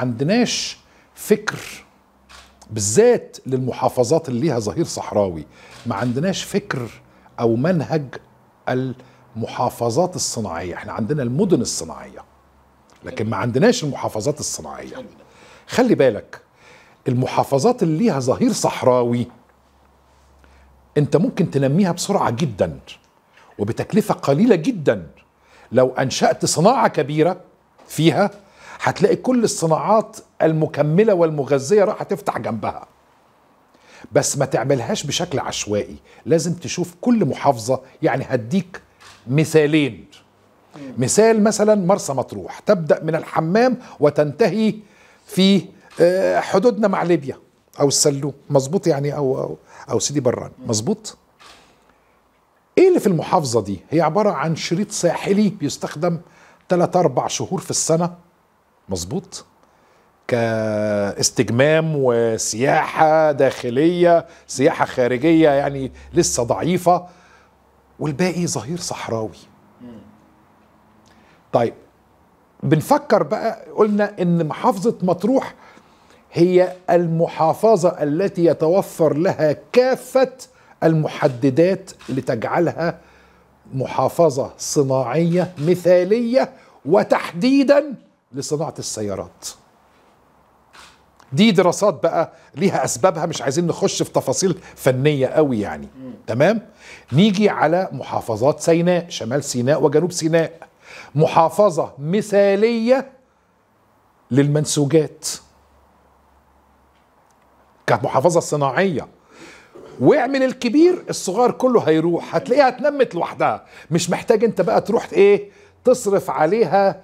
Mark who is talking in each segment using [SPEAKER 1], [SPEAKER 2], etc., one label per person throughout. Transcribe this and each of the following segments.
[SPEAKER 1] عندناش فكر بالذات للمحافظات اللي ليها ظهير صحراوي ما عندناش فكر او منهج المحافظات الصناعيه احنا عندنا المدن الصناعيه لكن ما عندناش المحافظات الصناعيه خلي بالك المحافظات اللي ليها ظهير صحراوي انت ممكن تنميها بسرعه جدا وبتكلفه قليله جدا لو انشات صناعه كبيره فيها هتلاقي كل الصناعات المكمله والمغذيه راح تفتح جنبها بس ما تعملهاش بشكل عشوائي لازم تشوف كل محافظه يعني هديك مثالين مثال مثلا مرسى مطروح تبدا من الحمام وتنتهي في آه، حدودنا مع ليبيا او السلو مظبوط يعني او او, أو سيدي بران مظبوط ايه اللي في المحافظه دي هي عباره عن شريط ساحلي بيستخدم 3 4 شهور في السنه مظبوط كاستجمام وسياحة داخلية سياحة خارجية يعني لسه ضعيفة والباقي ظهير صحراوي طيب بنفكر بقى قلنا ان محافظة مطروح هي المحافظة التي يتوفر لها كافة المحددات لتجعلها محافظة صناعية مثالية وتحديدا لصناعه السيارات دي دراسات بقى ليها اسبابها مش عايزين نخش في تفاصيل فنيه قوي يعني تمام نيجي على محافظات سيناء شمال سيناء وجنوب سيناء محافظه مثاليه للمنسوجات كانت محافظه صناعيه واعمل الكبير الصغار كله هيروح هتلاقيها اتنمت لوحدها مش محتاج انت بقى تروح ايه تصرف عليها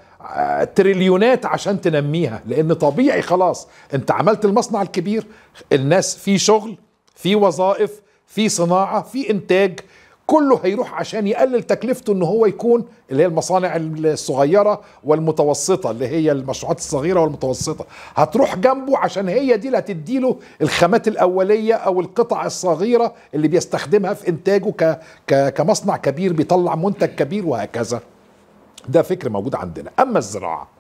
[SPEAKER 1] تريليونات عشان تنميها لان طبيعي خلاص انت عملت المصنع الكبير الناس في شغل في وظائف في صناعه في انتاج كله هيروح عشان يقلل تكلفته ان هو يكون اللي هي المصانع الصغيره والمتوسطه اللي هي المشروعات الصغيره والمتوسطه هتروح جنبه عشان هي دي اللي هتديله الخامات الاوليه او القطع الصغيره اللي بيستخدمها في انتاجه ك... ك... كمصنع كبير بيطلع منتج كبير وهكذا ده فكر موجود عندنا اما الزراعه